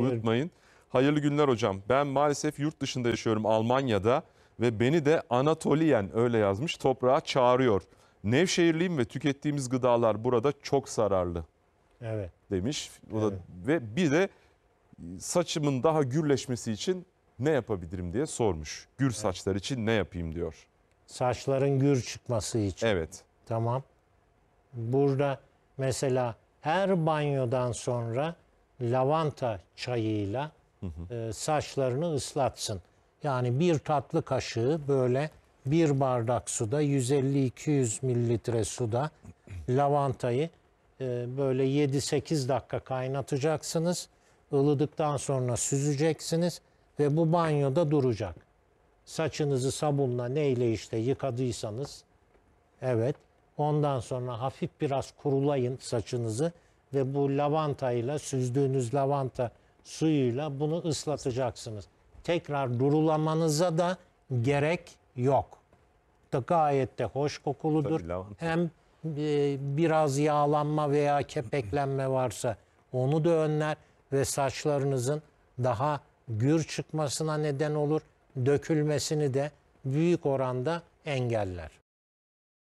Unutmayın. Hayırlı günler hocam. Ben maalesef yurt dışında yaşıyorum Almanya'da ve beni de Anatoliyen öyle yazmış toprağa çağırıyor. Nevşehirliyim ve tükettiğimiz gıdalar burada çok zararlı. Evet. Demiş. O da, Ve bir de saçımın daha gürleşmesi için ne yapabilirim diye sormuş. Gür evet. saçlar için ne yapayım diyor. Saçların gür çıkması için. Evet. Tamam. Burada mesela her banyodan sonra lavanta çayıyla hı hı. E, saçlarını ıslatsın. Yani bir tatlı kaşığı böyle bir bardak suda 150-200 mililitre suda lavantayı e, böyle 7-8 dakika kaynatacaksınız. Ilıdıktan sonra süzeceksiniz ve bu banyoda duracak. Saçınızı sabunla neyle işte yıkadıysanız evet ondan sonra hafif biraz kurulayın saçınızı ve bu lavantayla süzdüğünüz lavanta suyuyla bunu ıslatacaksınız. Tekrar durulamanıza da gerek yok. Da gayet de hoş kokuludur. Tabii, Hem e, biraz yağlanma veya kepeklenme varsa onu da önler ve saçlarınızın daha gür çıkmasına neden olur. Dökülmesini de büyük oranda engeller.